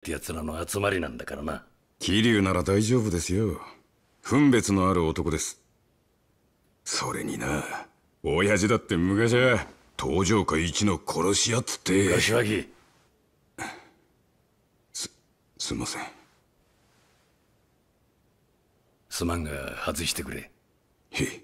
ってやつらの集まりなんだからな桐生なら大丈夫ですよ分別のある男ですそれにな親父だって昔は東条家一の殺し屋っつって柏木すすんませんすまんが外してくれへっ